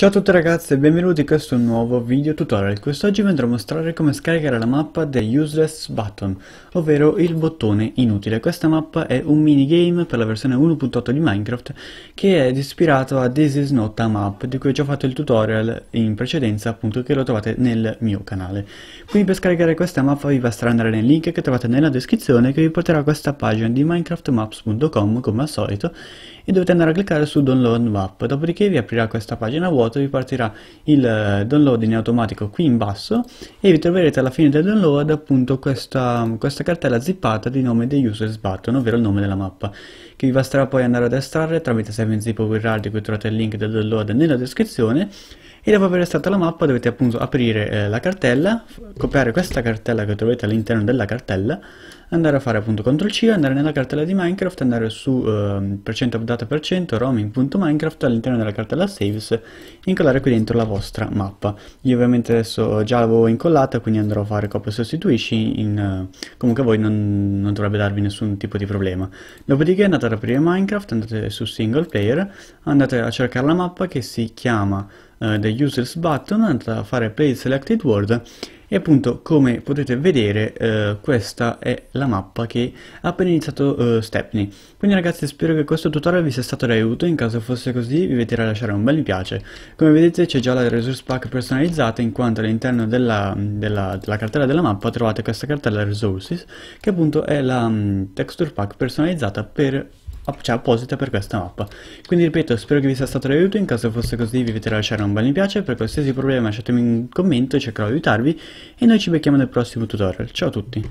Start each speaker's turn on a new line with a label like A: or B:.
A: Ciao a tutti ragazzi e benvenuti in questo nuovo video tutorial. Quest'oggi vi andrò a mostrare come scaricare la mappa The Useless Button, ovvero il bottone inutile. Questa mappa è un minigame per la versione 1.8 di Minecraft che è ispirato a This is not a map, di cui ho già fatto il tutorial in precedenza appunto che lo trovate nel mio canale. Quindi per scaricare questa mappa vi basterà andare nel link che trovate nella descrizione che vi porterà a questa pagina di minecraftmaps.com come al solito e dovete andare a cliccare su download map, dopodiché vi aprirà questa pagina vuota foto vi partirà il eh, download in automatico qui in basso e vi troverete alla fine del download appunto questa, questa cartella zippata di nome dei Users Button, ovvero il nome della mappa, che vi basterà poi andare ad estrarre tramite 7-zip WinRAR di cui trovate il link del download nella descrizione e dopo aver estratto la mappa dovete appunto aprire eh, la cartella, copiare questa cartella che trovate all'interno della cartella andare a fare appunto CTRL-C, andare nella cartella di Minecraft, andare su uh, percento of data roaming.minecraft all'interno della cartella saves, e incollare qui dentro la vostra mappa. Io ovviamente adesso già l'avevo incollata, quindi andrò a fare copia e sostituisci, in, uh, comunque voi non, non, dovrebbe darvi nessun tipo di problema. Dopodiché andate ad aprire Minecraft, andate su single player, andate a cercare la mappa che si chiama uh, the users button, andate a fare play selected world e appunto come potete vedere eh, questa è la mappa che ha appena iniziato eh, Stepney. Quindi ragazzi spero che questo tutorial vi sia stato d'aiuto, in caso fosse così vi a lasciare un bel mi piace. Come vedete c'è già la resource pack personalizzata in quanto all'interno della, della, della, cartella della mappa trovate questa cartella resources che appunto è la mh, mm, texture pack personalizzata per c'è apposita per questa mappa. Quindi ripeto, spero che vi sia stato d'aiuto, in caso fosse così vi inviterò a lasciare un bel mi piace, per qualsiasi problema lasciatemi un commento, cercherò di aiutarvi e noi ci becchiamo nel prossimo tutorial. Ciao a tutti!